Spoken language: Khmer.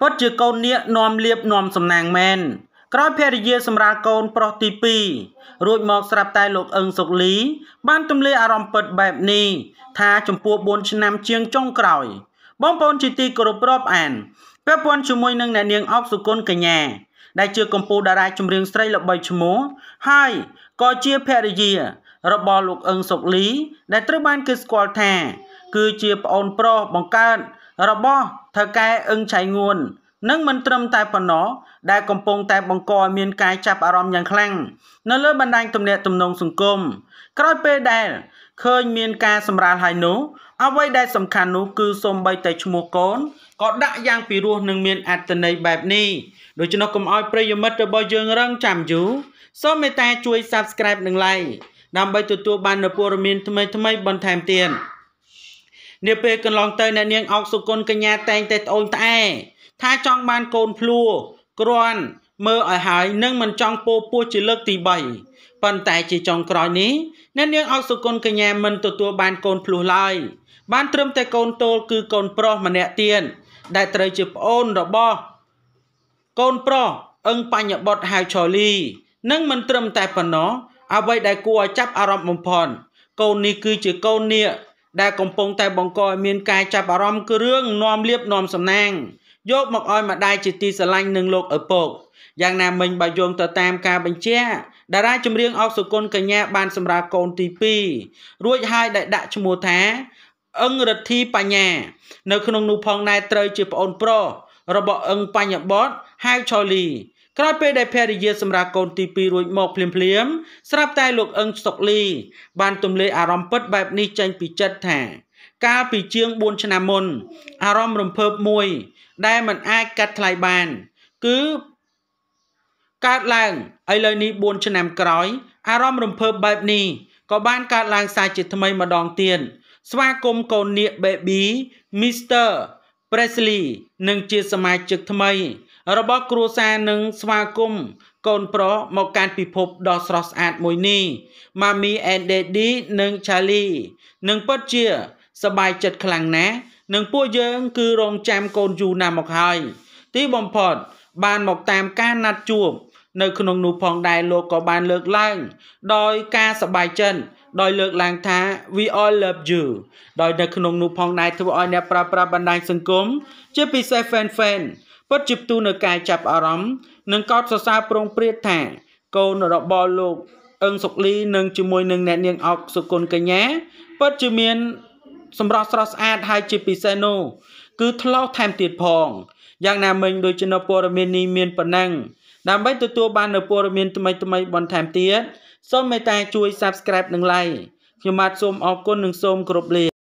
ពិតជាកូននាគនាំលៀបនាំសំណាងមែនក្រោយភរិយាសម្រាលកូនប្រុសទី2រួចមកស្រាប់តែលោកអឹងសុកលីបានទម្លាយអារម្មណ៍ពិតបែបនេះថាចំពោះ4ឆ្នាំជាងចុងក្រោយ បងប្អូនជាទីគោរពរាប់អានពាក់ព័ន្ធជាមួយនឹងអ្នកនាងអុកសុគន្ធកញ្ញាដែលជាកម្ពុជាតារាចម្រៀងស្រីល្បីឈ្មោះហើយក៏ជាភរិយារបស់លោកអឹងសុកលី ដែលត្រូវបានគេស្គាល់ថាគឺជាប្អូនប្រុសបង្កើតរបស់ថៅកែអឹងឆៃងួននឹងមិនត្រឹមតែប៉ុណ្ណោះដែលកំពុងតែបង្កឲ្យមានការចាប់អារម្មណ៍យ៉ាងខ្លាំងនៅលើបណ្ដាញទំនាក់ទំនងសង្គមក្រោយពេលដែលឃើញមានការសម្រាលហើយនោះ អ្វីដែលសំខាន់នោះគឺសូម្បីតែឈ្មោះកូនក៏ដាក់យ៉ាងពីរោះនិងមានអត្តន័យបែបនេះដូច្នោះកុំឲ្យប្រិយមិត្តរបស់យើងរងចាំយូរសូមមេត្តាជួយ Subscribe និង Like ដើម្បីទទួលបាននូវព័ត៌មានថ្មីៗបន្ថែមទៀត។នាពេលកន្លងទៅអ្នកនាងអោកសុគន្ធកញ្ញាតែងតែត្អូញត្អែថាចង់បានកូនភ្លួគ្រាន់មើលឲ្យហើយនឹងមិនចង់ពោពោះជាលើកទី3ប៉ុន្តែជាចុងក្រោយនេះអ្នកនាងអុកសុគន្ធកញ្ញាមិនទទួលបានកូនភ្លោះឡើយបានត្រឹមតែកូនតូលគឺកូនប្រុសម្នាក់ទៀតដែលត្រូវជាប្អូនរបស់កូនប្រុសអឹងបញ្ញបុត្រហៅឆូលីនឹងមិនត្រឹមតែប៉ុណ្ណោះអ្វី ដែលគួរឲ្យចាប់អារម្មណ៍បំផុតកូននេះគឺជាកូននាគដែលកំពុងតែបង្កឲ្យមានការចាប់អារម្មណ៍គឺរឿងនាំលៀបនាំសំណាងយកមកឲ្យម្ដាយជាទីស្រឡាញ់និងលោកឪពុកយ៉ាងណាមិញបើយោងទៅតាមការបញ្ជាតារាចម្រៀងអុកសុគន្ធកញ្ញាបាន សម្រាប់កូនទី2រួចហើយដែលដាក់ឈ្មោះថាអឹងរិទ្ធីបញ្ញា នៅ ក្នុងនោះផងដែរត្រូវជាប្អូនប្រុសរបស់អឹងបញ្ញបតហៅឆូលីក្រោយពេលដែលភរិយាសម្រាប់កូនទី2រួចមកភ្លាមភ្លាម ស្រាប់តែលោកអឹងស្តុកលី បានទម្លាយអារម្មណ៍ពិតបែបនេះចេញពីចិត្តថា កាលពីជាង4ឆ្នាំមុន អារម្មណ៍រំភើបមួយ ដែលមិនអាចកាត់ថ្លៃបាន គឺកើតឡើងឥឡូវនេះ4ឆ្នាំក្រោយអារម្មណ៍រំភើបបែបនេះក៏បានកើតឡើងសាជាថ្មីម្ដងទៀតស្វាគមន៍កូននាគ baby Mr Presley និងជាសមាជិកថ្មីរបស់គ្រួសារនិងស្វាគមន៍កូនប្រុសមកកាន់ពិភពដ៏ស្រស់ស្អាតមួយនេះម៉ាមីអេនដេឌីនិងឆាលីនឹងពិតជាសប្បាយចិត្តខ្លាំងណាស់និងពួកយើងគឺរងចាំកូនយូណាស់មកហើយ ទីបំផុតបានមកតាមការណាត់ជួបនៅក្នុងនោះផងដែរលោកក៏បាន លើកឡើង ដោយការសប្បាយចិត្តដោយលើកឡើងថា we all love you ដោយនៅក្នុងនោះផងដែរធ្វើឲ្យអ្នកប្រើប្រាស់បណ្ដាញសង្គមជាពិសេស fan fan ពិតជាផ្ទុះនៅកាយចាប់អារម្មណ៍និងកោតសរសើរប្រងព្រាតថា កូនរបស់លោកអឹងសុកលីនិងជាមួយនឹងអ្នកនាងអុកសុគន្ធកញ្ញាពិតជាមានសម្រស់ស្រស់ស្អាតហើយជាពិសេសនោះគឺថ្លោថែមទៀតផងយ៉ាងណាមិញដូចជានៅព័ត៌មាននេះមានប៉ុណ្ណឹងដើម្បីទទួលបាននៅព័ត៌មានថ្មីថ្មីបន្ថែមទៀតសូមមេត្តាជួយ Subscribe និង Like ខ្ញុំបាទសូមអរគុណនិងសូមគោរពលា